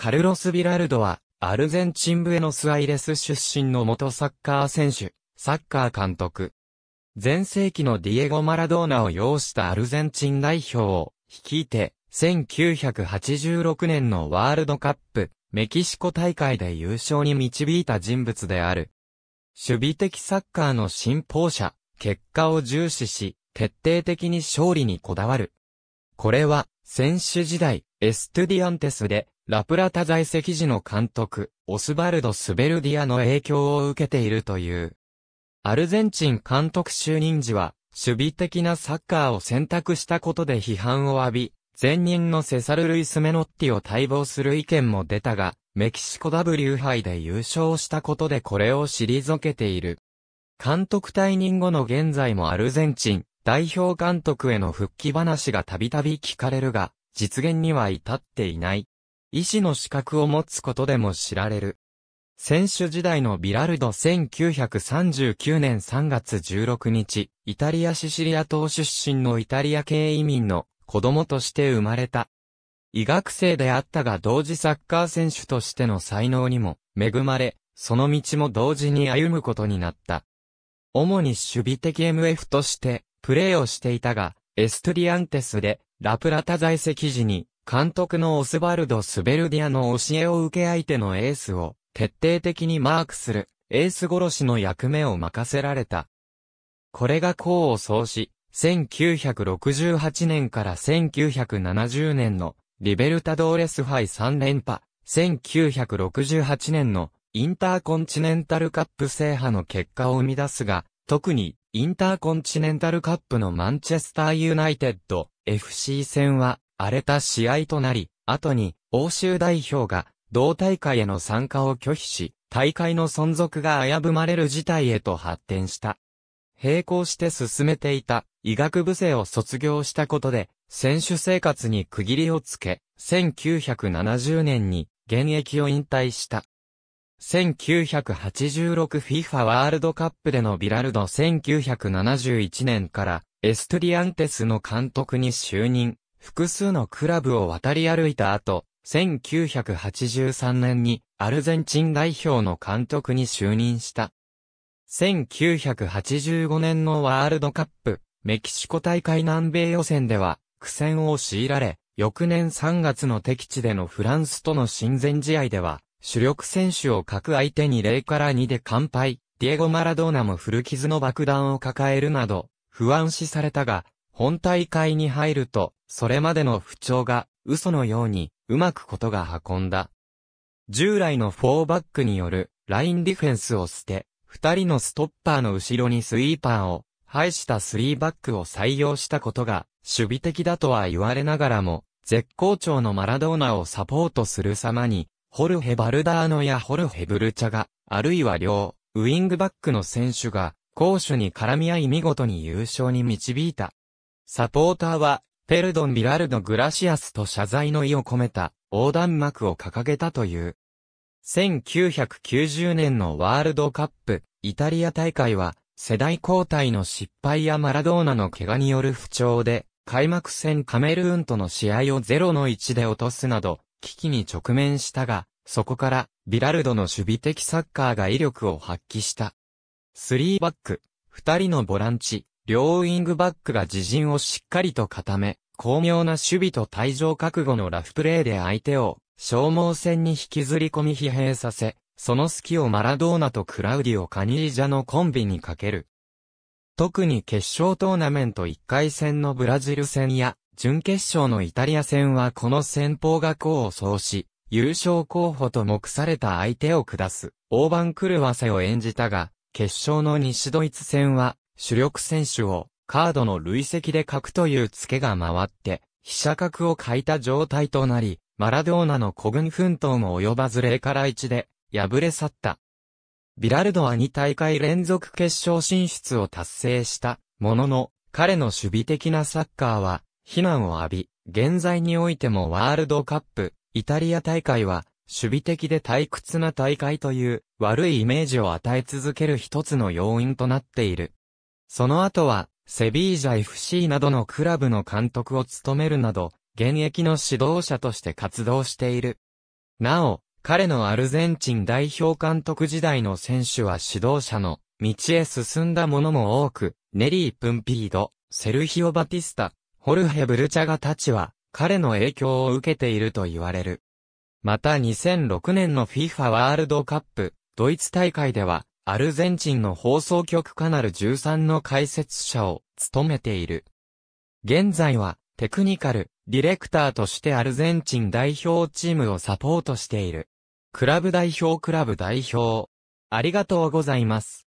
カルロス・ビラルドは、アルゼンチンブエノスアイレス出身の元サッカー選手、サッカー監督。前世紀のディエゴ・マラドーナを擁したアルゼンチン代表を率いて、1986年のワールドカップ、メキシコ大会で優勝に導いた人物である。守備的サッカーの信奉者、結果を重視し、徹底的に勝利にこだわる。これは、選手時代、エストゥディアンテスで、ラプラタ在籍時の監督、オスバルド・スベルディアの影響を受けているという。アルゼンチン監督就任時は、守備的なサッカーを選択したことで批判を浴び、前任のセサル・ルイス・メノッティを待望する意見も出たが、メキシコ W 杯で優勝したことでこれを退けている。監督退任後の現在もアルゼンチン、代表監督への復帰話がたびたび聞かれるが、実現には至っていない。医師の資格を持つことでも知られる。選手時代のビラルド1939年3月16日、イタリア・シシリア島出身のイタリア系移民の子供として生まれた。医学生であったが同時サッカー選手としての才能にも恵まれ、その道も同時に歩むことになった。主に守備的 MF としてプレーをしていたが、エストリアンテスでラプラタ在籍時に監督のオスバルド・スベルディアの教えを受け相手のエースを徹底的にマークする、エース殺しの役目を任せられた。これが功を奏し、1968年から1970年のリベルタドーレス杯3連覇、1968年のインターコンチネンタルカップ制覇の結果を生み出すが、特にインターコンチネンタルカップのマンチェスターユナイテッド FC 戦は荒れた試合となり、後に欧州代表が同大会への参加を拒否し、大会の存続が危ぶまれる事態へと発展した。並行して進めていた医学部生を卒業したことで、選手生活に区切りをつけ、1970年に現役を引退した。1986FIFA ワールドカップでのビラルド1971年からエストリアンテスの監督に就任。複数のクラブを渡り歩いた後、1983年にアルゼンチン代表の監督に就任した。1985年のワールドカップ、メキシコ大会南米予選では苦戦を強いられ、翌年3月の敵地でのフランスとの親善試合では、主力選手を各相手に0から2で完敗、ディエゴ・マラドーナも古傷の爆弾を抱えるなど、不安視されたが、本大会に入ると、それまでの不調が、嘘のように、うまくことが運んだ。従来の4バックによる、ラインディフェンスを捨て、二人のストッパーの後ろにスイーパーを、排した3バックを採用したことが、守備的だとは言われながらも、絶好調のマラドーナをサポートする様に、ホルヘ・バルダーノやホルヘ・ブルチャが、あるいは両、ウィングバックの選手が、攻守に絡み合い見事に優勝に導いた。サポーターは、ペルドン・ビラルド・グラシアスと謝罪の意を込めた横断幕を掲げたという。1990年のワールドカップ、イタリア大会は、世代交代の失敗やマラドーナの怪我による不調で、開幕戦カメルーンとの試合を0の置で落とすなど、危機に直面したが、そこから、ビラルドの守備的サッカーが威力を発揮した。3バック、2人のボランチ、両ウィングバックが自陣をしっかりと固め、巧妙な守備と退場覚悟のラフプレーで相手を消耗戦に引きずり込み疲弊させ、その隙をマラドーナとクラウディオ・カニージャのコンビにかける。特に決勝トーナメント1回戦のブラジル戦や、準決勝のイタリア戦はこの戦法が功を奏し、優勝候補と目された相手を下す、大番狂わせを演じたが、決勝の西ドイツ戦は、主力選手をカードの累積で書くという付けが回って、飛車角を書いた状態となり、マラドーナの古軍奮闘も及ばず0から1で敗れ去った。ビラルドは2大会連続決勝進出を達成したものの、彼の守備的なサッカーは非難を浴び、現在においてもワールドカップ、イタリア大会は守備的で退屈な大会という悪いイメージを与え続ける一つの要因となっている。その後は、セビージャ FC などのクラブの監督を務めるなど、現役の指導者として活動している。なお、彼のアルゼンチン代表監督時代の選手は指導者の道へ進んだ者も多く、ネリー・プンピード、セルヒオ・バティスタ、ホルヘ・ブルチャガたちは、彼の影響を受けていると言われる。また2006年の FIFA ワールドカップ、ドイツ大会では、アルゼンチンの放送局カナル13の解説者を務めている。現在は、テクニカル、ディレクターとしてアルゼンチン代表チームをサポートしている。クラブ代表クラブ代表。ありがとうございます。